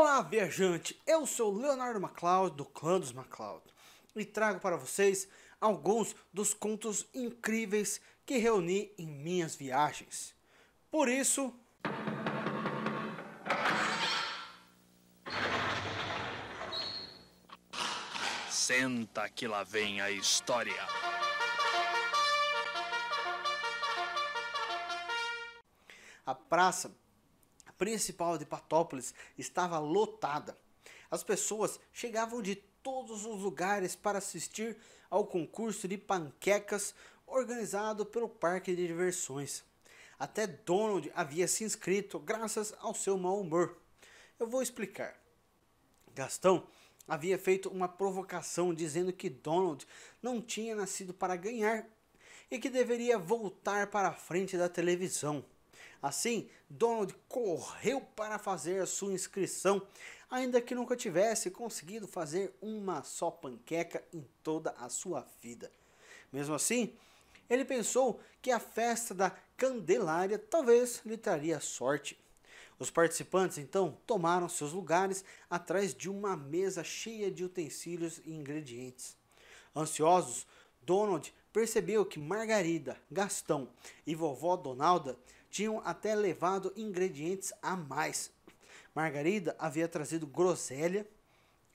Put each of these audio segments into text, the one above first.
Olá, viajante! Eu sou Leonardo MacLeod, do clã dos MacLeod, e trago para vocês alguns dos contos incríveis que reuni em minhas viagens. Por isso... Senta que lá vem a história. A praça principal de Patópolis estava lotada. As pessoas chegavam de todos os lugares para assistir ao concurso de panquecas organizado pelo parque de diversões. Até Donald havia se inscrito graças ao seu mau humor. Eu vou explicar. Gastão havia feito uma provocação dizendo que Donald não tinha nascido para ganhar e que deveria voltar para a frente da televisão. Assim, Donald correu para fazer a sua inscrição, ainda que nunca tivesse conseguido fazer uma só panqueca em toda a sua vida. Mesmo assim, ele pensou que a festa da Candelária talvez lhe traria sorte. Os participantes então tomaram seus lugares atrás de uma mesa cheia de utensílios e ingredientes. Ansiosos, Donald percebeu que Margarida, Gastão e vovó Donalda tinham até levado ingredientes a mais. Margarida havia trazido groselha,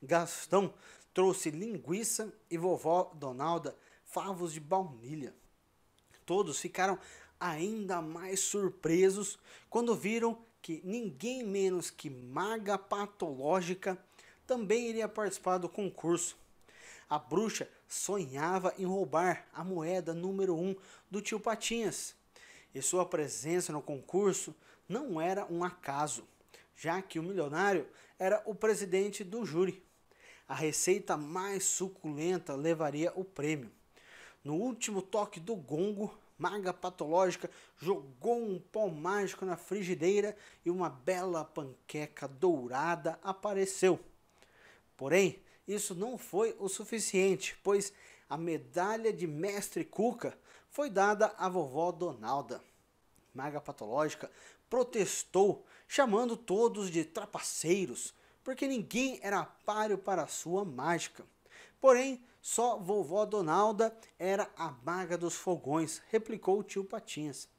Gastão trouxe linguiça e vovó Donalda favos de baunilha. Todos ficaram ainda mais surpresos quando viram que ninguém menos que Maga Patológica também iria participar do concurso. A bruxa sonhava em roubar a moeda número 1 um do tio Patinhas. E sua presença no concurso não era um acaso, já que o milionário era o presidente do júri. A receita mais suculenta levaria o prêmio. No último toque do gongo, Maga Patológica jogou um pão mágico na frigideira e uma bela panqueca dourada apareceu. Porém, isso não foi o suficiente, pois a medalha de mestre Cuca foi dada à vovó Donalda. Maga Patológica protestou, chamando todos de trapaceiros, porque ninguém era páreo para sua mágica. Porém, só vovó Donalda era a maga dos fogões, replicou o tio Patinhas.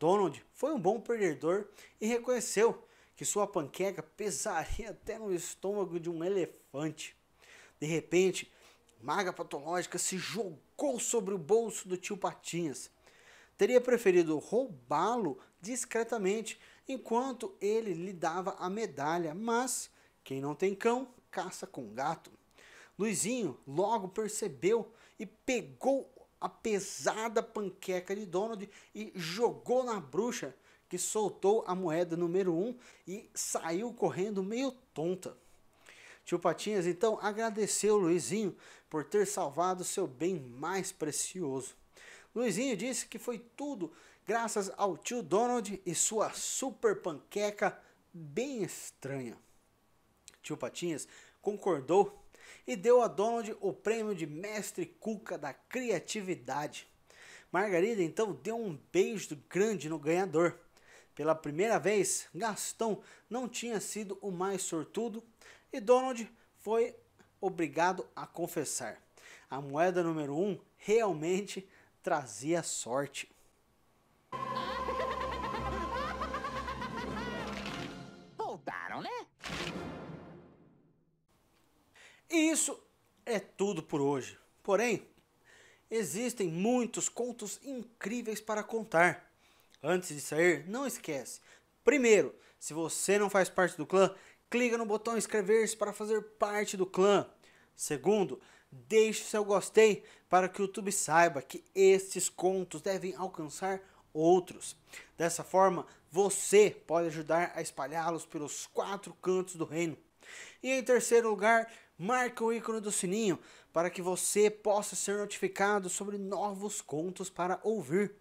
Donald foi um bom perdedor e reconheceu que sua panqueca pesaria até no estômago de um elefante. De repente, Maga Patológica se jogou sobre o bolso do tio Patinhas. Teria preferido roubá-lo discretamente enquanto ele lhe dava a medalha, mas quem não tem cão, caça com gato. Luizinho logo percebeu e pegou a pesada panqueca de Donald e jogou na bruxa, que soltou a moeda número 1 um e saiu correndo meio tonta. Tio Patinhas então agradeceu Luizinho por ter salvado seu bem mais precioso. Luizinho disse que foi tudo graças ao tio Donald e sua super panqueca bem estranha. Tio Patinhas concordou e deu a Donald o prêmio de mestre cuca da criatividade. Margarida então deu um beijo grande no ganhador. Pela primeira vez, Gastão não tinha sido o mais sortudo e Donald foi obrigado a confessar. A moeda número 1 um realmente trazia sorte. Voltaram, né? E isso é tudo por hoje. Porém, existem muitos contos incríveis para contar. Antes de sair, não esquece. Primeiro, se você não faz parte do clã, clica no botão inscrever-se para fazer parte do clã. Segundo, deixe seu gostei para que o YouTube saiba que estes contos devem alcançar outros. Dessa forma, você pode ajudar a espalhá-los pelos quatro cantos do reino. E em terceiro lugar, marque o ícone do sininho para que você possa ser notificado sobre novos contos para ouvir.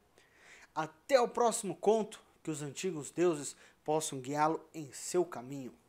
Até o próximo conto, que os antigos deuses possam guiá-lo em seu caminho.